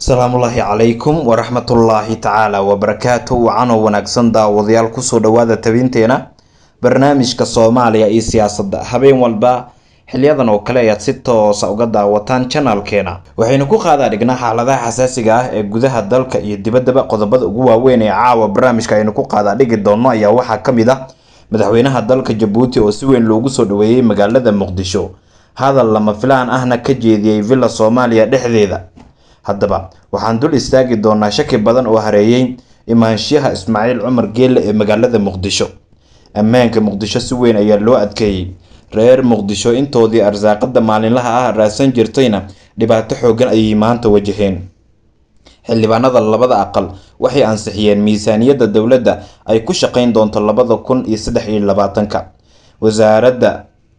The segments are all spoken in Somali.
asalaamullaahi calaykum waraxmatullaahi tacaala wabarakaatu wacanoo wanaagsan daawadayaal kusoo dhawaada tabiinteena barnaamijka soomaaliya iyo siyaasadda habeen walba xiliyadan oo kale ayaad si toosa ah uga daawataan janalkeena waxaynu ku qaadaa dhignaa xaaladaha xasaasiga ah ee gudaha dalka iyo dibaddaba qodobada ugu waaweyn ee caawa barnaamijka aynu ku qaadaa dhigi doonno ayaa waxaa ka mid ah madaxweynaha dalka jabuuti oo si weyn loogu soo dhoweeyey magaalada muqdisho hadal lama filaan ahna ka jeediyey villa soomaaliya dhexdeeda haddaba waxaan dul istaagi doonaa shaki badan oo hareeyey imaanshiyaha ismaaciil cumar geelle ee magaalada muqdisho ammaanka muqdisho si weyn ayaa loo adkeeyey reer muqdisho intoodii arsaaqada maalinlaha ah raadsan jirtayna dhibaato xooggan ayay maanta wajaheen xildhibaanada labada aqal waxay ansixiyeen miisaaniyadda dowladda ay ku shaqayn doonto labada kun iyo saddex iyo labaatanka wasaaradda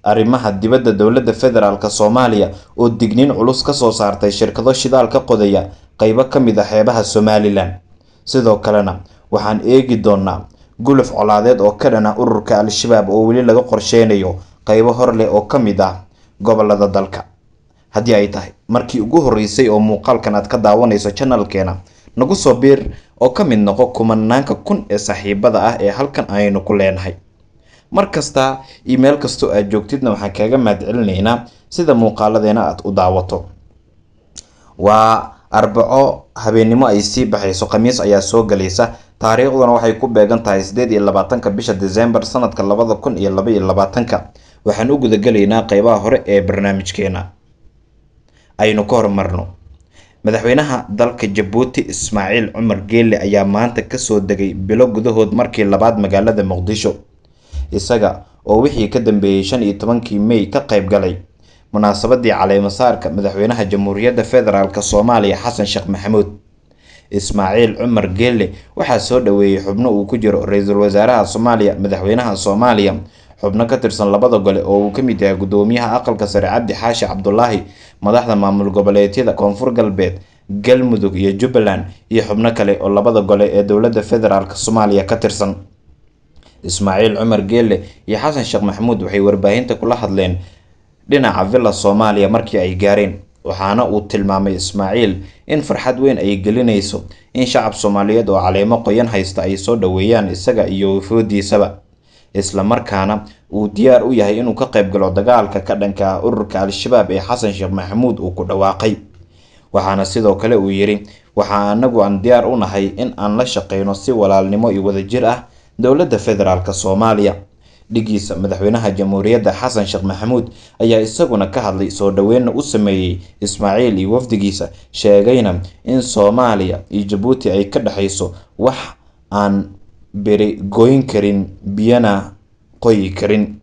arrimaha dibadda dowladda federaalk soomaaliya oo digniin culus ka soo saartay shirkado shidaal ka qodaya qaybo ka mid a ah xeebaha somalilan sidoo kalena waxaan eegi doonaa guluf colaadeed oo ka dhana ururka al-shabaab oo weli laga qorsheynayo qaybo hor leh oo ka mid ah gobolada dalka haddii ay tahay markii ugu horreysay oo muuqaalkan aad ka daawanayso janalkeena nagu soo biir oo ka mid noqo kumanaanka kun ee saaxiibada ah ee halkan aynu ku leenahay mar kasta iyo meel kastoo aad joogtidna waxaan kaaga mahadcelinaynaa sida muuqaaladeena aad u daawato waa arbaco habeennimo ay sii baxayso khamiis ayaa soo galaysa taariikhduna waxay ku beegan tahay sideed iyo labaatanka bisha december sanadka labada kun iyo laba iyo labaatanka waxaan u gudagelaynaa qeybaha hore ee barnaamijkeena aynu ka hormarno madaxweynaha dalka jabuuti ismaaciil cumar geelle ayaa maanta kasoo degay bilo gudahood markii labaad magaalada muqdisho isaga oo wixii ka dambeeyey shan iyo tobankii mey ka qayb galay munaasabadii caleemasaarka madaxweynaha jamhuuriyadda federaalk soomaaliya xasan sheekh maxamuud ismaaciil cumar geelle waxaa soo dhoweeyey xubno uu ku jiro ra-iisul wasaaraha soomaaliya madaxweynaha soomaaliya xubno ka tirsan labada gole oo uu ka mid yahay guddoomiyaha aqalka sare cabdi xaashi cabdulaahi madaxda maamul goboleedyada koonfur galbeed galmudug iyo jubbaland iyo xubno kale oo labada gole ee dowladda federaalk soomaaliya ka tirsan ismaaciil cumar geelle iyo xasan sheekh maxamuud waxay warbaahinta kula hadleen dhinaca villa soomaaliya markii ay gaareen waxaana uu tilmaamay ismaaciil in farxad weyn ay gelinayso in shacab soomaaliyeed oo caleemo qoyan haysta ay soo dhoweeyaan isaga iyo wafoodiisaba islamarkaana uu diyaar u yahay inuu ka qayb galo dagaalka ka dhanka ururka al-shabaab ee xasan sheekh maxamuud uu ku dhawaaqay waxaana sidoo kale uu yidhi waxaa anagu aan diyaar u nahay in aan la shaqeyno si walaalnimo iyo wadajir ah dowladda federaalka soomaaliya dhigiisa madaxweynaha jamhuuriyadda xasan sheekh maxamuud ayaa isaguna ka hadlay soo dhaweynna u sameeyey ismaaciil iyo wafdigiisa sheegayna in soomaaliya iyo jabuuti ay ka dhexayso wax aan beri goyn karin biyana qoyi karin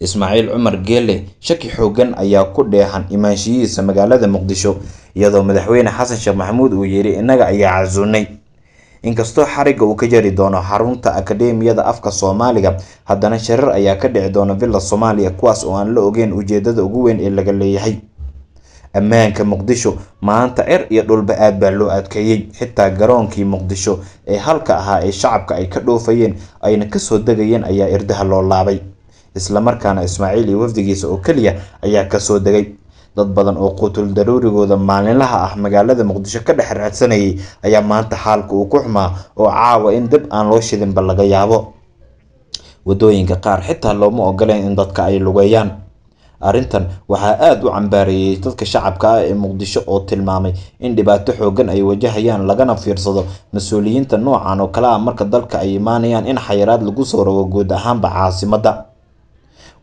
ismaaciil cumar geelle shaki xoogan ayaa ku dheehan imaanshiyihiisa magaalada muqdisho iyadoo madaxweyne xasan sheekh maxamuud uu yidhi innaga ayaa casuunay inkastoo xariga uu ka jari doono xarunta akademiyada afka soomaaliga haddana shirar ayaa ka dhici doona villa soomaaliya kuwaas oo aan la ogeyn ujeedada ugu weyn ee laga leeyahay ammaanka muqdisho maanta cir er iyo dhulba aad baa loo adkeeyey xitaa garoonkii muqdisho ee halka ahaa ee shacabka ay ka dhoofayeen ayna kasoo degayeen ayaa irdaha loo laabay isla markaana ismaaciil iyo wafdigiisa oo keliya ayaa kasoo degay dad badan oo qutul daruurigooda maalinlaha ah magaalada muqdisho ka dhex raadsanayay ayaa maanta xaalka uu ku xumaa oo caawa in dib aan loo shidinba laga yaabo wadooyinka qaar xitaa looma ogoleyn in dadka ay lugeeyaan arrintan waxaa aada u cambaareeyey dadka shacabka ah ee muqdisho oo tilmaamay in dhibaato xooggan ay wajahayaan lagana fiirsado mas-uuliyiinta noocan oo kale ah marka dalka ay imaanayaan in xayiraad lagu soo rogo guud ahaanba caasimadda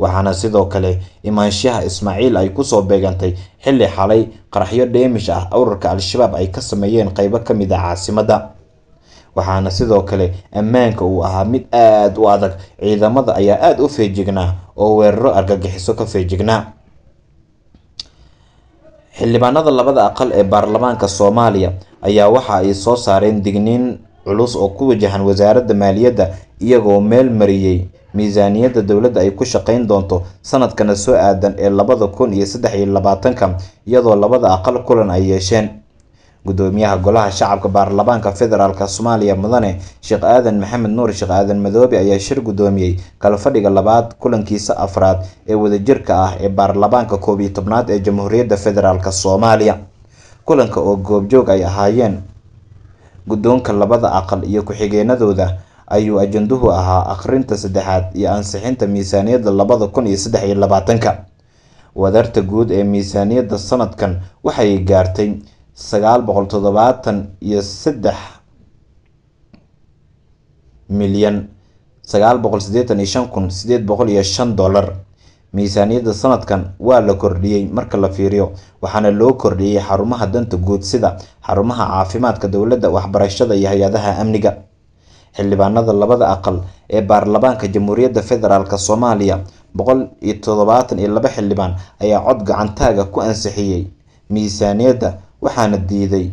waxaana sidoo kale imaanshaha ismaaciil ay kusoo beegantay xilli xalay qaraxyo dheemish ah urarka al-shabaab ay ka sameeyeen qeybo ka mid ah caasimadda waxaana sidoo kale ammaanka uu ahaa mid aad u adag ciidamada ayaa aad u feejignaa oo weeraro argagixiso ka feejignaa xildhibaanada labada aqal ee baarlamaanka soomaaliya ayaa waxa ay soo saareen digniin culus oo ku wajahan wasaaradda maaliyadda iyagoo meel mariyey miisaaniyadda dowladda ay ku shaqayn doonto sanadkana soo aadan ee labada kun iyo saddex iyo labaatanka iyadoo labada aqal kulan ay yeesheen gudoomiyaha golaha shacabka baarlamaanka federaalk soomaaliya mudane sheekh aadan maxamed nuur sheekh aadan madoobe ayaa shir gudoomiyey kala labaad kulankiisa afraad ee wadajirka ah ee baarlamaanka koob iyo tobnaad ee jamhuuriyadda federaalk soomaaliya kulanka oo goobjoog ay ahaayeen guddoonka labada aqal iyo ku-xigeenadooda ayuu ajenduhu ahaa akhrinta saddexaad iyo ansixinta miisaaniyadda labada kun iyo saddex iyo labaatanka wadarta guud ee miisaaniyadda sanadkan waxay gaartay sagaal boqol toddobaatan iyo saddex milyan sagaal boqol sideetan iyo shan kun sideed boqol iyo shan dollar miisaaniyadda sanadkan waa la kordhiyey marka la fiiriyo waxaana loo kordhiyey xarumaha danta guud sida xarumaha caafimaadka dowladda waxbarashada iyo hay-adaha amniga xildhibaanada labada aqal ee baarlamaanka jamhuuriyadda federaalk soomaaliya boqol iyo toddobaatan iyo laba xildhibaan ayaa cod gacantaaga ku ansixiyey miisaaniyadda waxaana diiday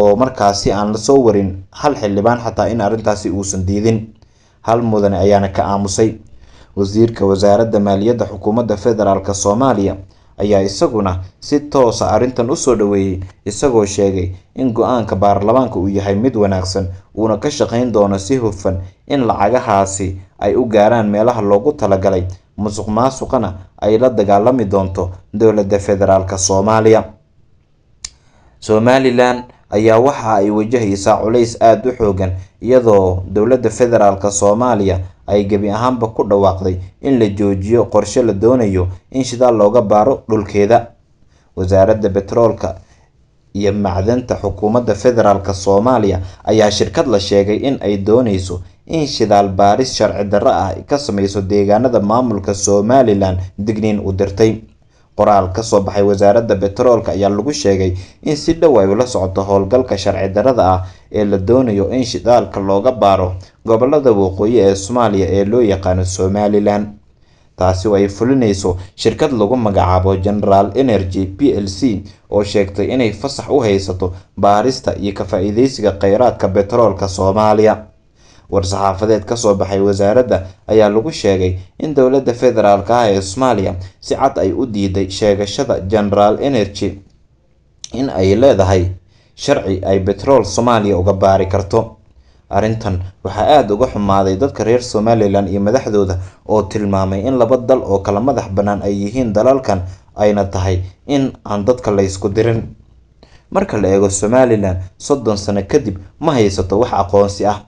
oo markaasi aan la soo warin hal xildhibaan xataa in arrintaasi uusan diidin hal mudane ayaana ka aamusay wasiirka wasaaradda maaliyadda xukuumadda federaalk soomaaliya ayaa isaguna si toosa ah arrintan u soo dhoweeyey isagoo sheegay in go-aanka baarlamaanka uu yahay mid wanaagsan uuna ka shaqayn doono si hufan in lacagahaasi ay u gaaraan meelaha loogu talagalay musuq maasuqana ay la dagaalami doonto dowladda federaalk soomaaliya somalilan ayaa waxa ay wajahaysaa culays aada u xoogan iyadoo dowladda federaalk soomaaliya ay gebi ahaanba ku dhawaaqday in la joojiyo qorshe la doonayo in shidaal looga baaro dhulkeeda wasaaradda betroolka iyo macdanta xukuumadda federaalk soomaaliya ayaa shirkad la sheegay in ay doonayso in shidaal baaris sharci darro ah ka sameyso deegaanada maamulka somalilan digniin u dirtay qoraal ka soo baxay wasaaradda betroolka ayaa lagu sheegay in si dhow ay ula socoto howlgalka sharci darada ah ee la doonayo in shidaalka looga baaro gobolada waqooyi ee soomaaliya ee loo yaqaano somalilan taasi oo ay fulinayso shirkad lagu magacaabo general energy p l c oo sheegtay inay fasax u haysato baarista iyo ka faa-iideysiga kheyraadka betroolka soomaaliya war-saxaafadeed kasoo baxay wasaaradda ayaa lagu sheegay in dowladda federaalk ah ee soomaaliya si cad ay u diiday sheegashada generaal energy in ay leedahay sharci ay betrool soomaaliya uga baari karto arrintan waxaa aada uga xumaaday dadka reer somalilan iyo madaxdooda oo tilmaamay in laba dal oo kala madax bannaan ay yihiin dalalkan ayna tahay in aan dadka laysku dirin marka la eego somalilan soddon sano kadib ma haysato wax aqoonsi ah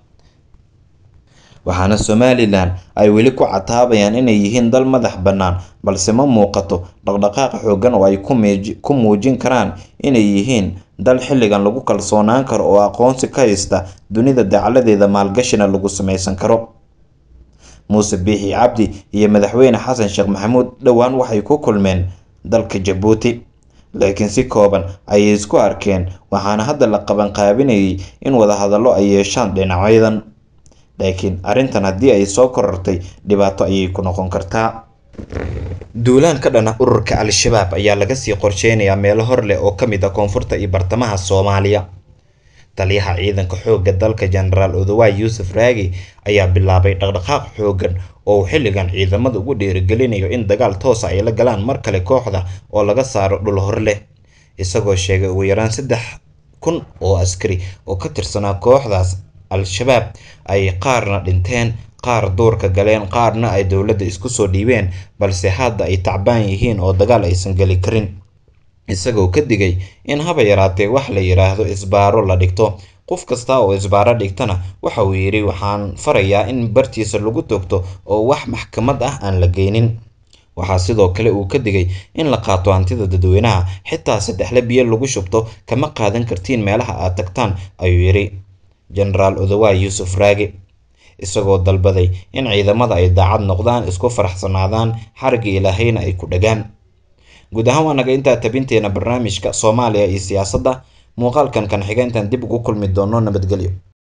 waxaana somalilan ay weli ku cataabayaan inay yihiin dal madax bannaan balse ma muuqato dhaqdhaqaaq xooggan oo ay ku muujin karaan inay yihiin dal xilligan lagu kalsoonaan karo oo aqoonsi ka haysta dunida dacladeeda maalgashina lagu samaysan karo muuse biixi cabdi iyo madaxweyne xasan sheekh maxamuud dhowaan waxay ku kulmeen dalka jabuuti laakiin si kooban ayay isku arkeen waxaana hadda la qabanqaabinayay in wadahadallo ay yeeshaan dhinacyadan laakiin arrintan haddii ay soo korortay dhibaato ayay ku noqon kartaa duulaan ka dhana ururka al-shabaab ayaa laga sii qorsheynayaa meelo hor leh oo ka mid ah koonfurta iyo bartamaha soomaaliya taliyaha ciidanka xoogga dalka jenaraal odawaay yuusuf raagi ayaa bilaabay dhaqdhaqaaq xooggan oo uu xilligan ciidamada ugu dhiirigelinayo in dagaal toosa ah ay la galaan mar kale kooxda oo laga saaro dhul hor leh isagoo sheegay ugu yaraan saddex kun oo askari oo ka tirsanaa kooxdaas al-shabaab ay qaarna dhinteen qaar duurka galeen qaarna ay dowladda isku soo dhiibeen balse hadda ay tacbaan yihiin oo dagaal aysan geli karin isagoo ka digay in haba yaraatee wax la yidhaahdo isbaaro la dhigto qof kasta oo isbaaro dhigtana waxa uu yidhi waxaan farayaa in bartiisa lagu toogto oo wax maxkamad ah aan la geynin waxaa sidoo kale uu ka digay in la qaato hantida dadweynaha xitaa saddexle biyo lagu shubto kama qaadan kartiin meelaha aad tagtaan ayuu yidhi jenaraal odawaay yuusuf raage isagoo dalbaday in ciidamada ay daacad noqdaan isku faraxsanaadaan xarigga ilaahayna ay ku dhagaan guud ahaan waanaga intaa tabinteena barnaamijka soomaaliya iyo siyaasadda muuqaalkan kan xigeentan dib ugu kulmi doono nabadgelyo